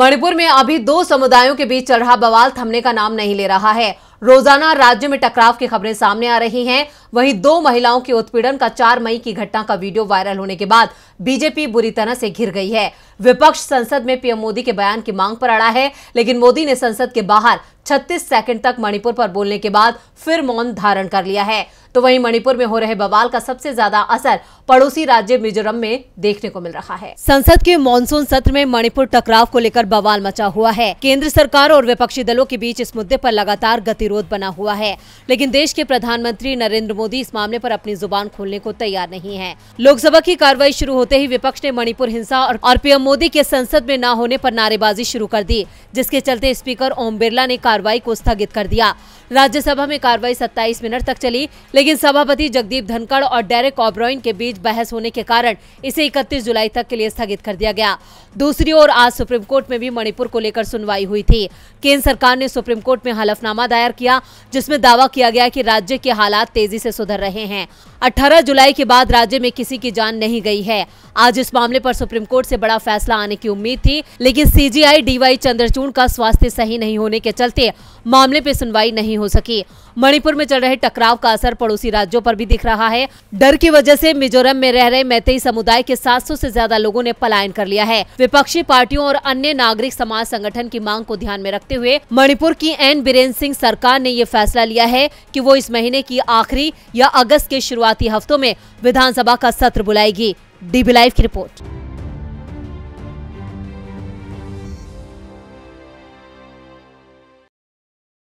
मणिपुर में अभी दो समुदायों के बीच चल रहा बवाल थमने का नाम नहीं ले रहा है रोजाना राज्य में टकराव की खबरें सामने आ रही हैं वहीं दो महिलाओं के उत्पीड़न का चार मई की घटना का वीडियो वायरल होने के बाद बीजेपी बुरी तरह से घिर गई है विपक्ष संसद में पीएम मोदी के बयान की मांग पर अड़ा है लेकिन मोदी ने संसद के बाहर 36 सेकंड तक मणिपुर पर बोलने के बाद फिर मौन धारण कर लिया है तो वहीं मणिपुर में हो रहे बवाल का सबसे ज्यादा असर पड़ोसी राज्य मिजोरम में देखने को मिल रहा है संसद के मानसून सत्र में मणिपुर टकराव को लेकर बवाल मचा हुआ है केंद्र सरकार और विपक्षी दलों के बीच इस मुद्दे पर लगातार गतिरोध बना हुआ है लेकिन देश के प्रधानमंत्री नरेंद्र मोदी इस मामले पर अपनी जुबान खोलने को तैयार नहीं है लोकसभा की कार्रवाई शुरू होते ही विपक्ष ने मणिपुर हिंसा और पीएम मोदी के संसद में न होने पर नारेबाजी शुरू कर दी जिसके चलते स्पीकर ओम बिरला ने कार्रवाई को स्थगित कर दिया राज्यसभा में कार्रवाई 27 मिनट तक चली लेकिन सभापति जगदीप धनखड़ और डेरेक ऑब्रॉइन के बीच बहस होने के कारण इसे 31 जुलाई तक के लिए स्थगित कर दिया गया दूसरी ओर आज सुप्रीम कोर्ट में भी मणिपुर को लेकर सुनवाई हुई थी केंद्र सरकार ने सुप्रीम कोर्ट में हलफनामा दायर किया जिसमें दावा किया गया कि राज्य के हालात तेजी से सुधर रहे हैं 18 जुलाई के बाद राज्य में किसी की जान नहीं गई है आज इस मामले पर सुप्रीम कोर्ट से बड़ा फैसला आने की उम्मीद थी लेकिन सीजीआई डीवाई चंद्रचूड़ का स्वास्थ्य सही नहीं होने के चलते मामले पर सुनवाई नहीं हो सकी मणिपुर में चल रहे टकराव का असर पड़ोसी राज्यों पर भी दिख रहा है डर की वजह से मिजोरम में रह रहे मैतेई समुदाय के 700 से ज्यादा लोगों ने पलायन कर लिया है विपक्षी पार्टियों और अन्य नागरिक समाज संगठन की मांग को ध्यान में रखते हुए मणिपुर की एन बीरेन्द्र सिंह सरकार ने ये फैसला लिया है की वो इस महीने की आखिरी या अगस्त के शुरुआती हफ्तों में विधानसभा का सत्र बुलाएगी डीबी लाइव की रिपोर्ट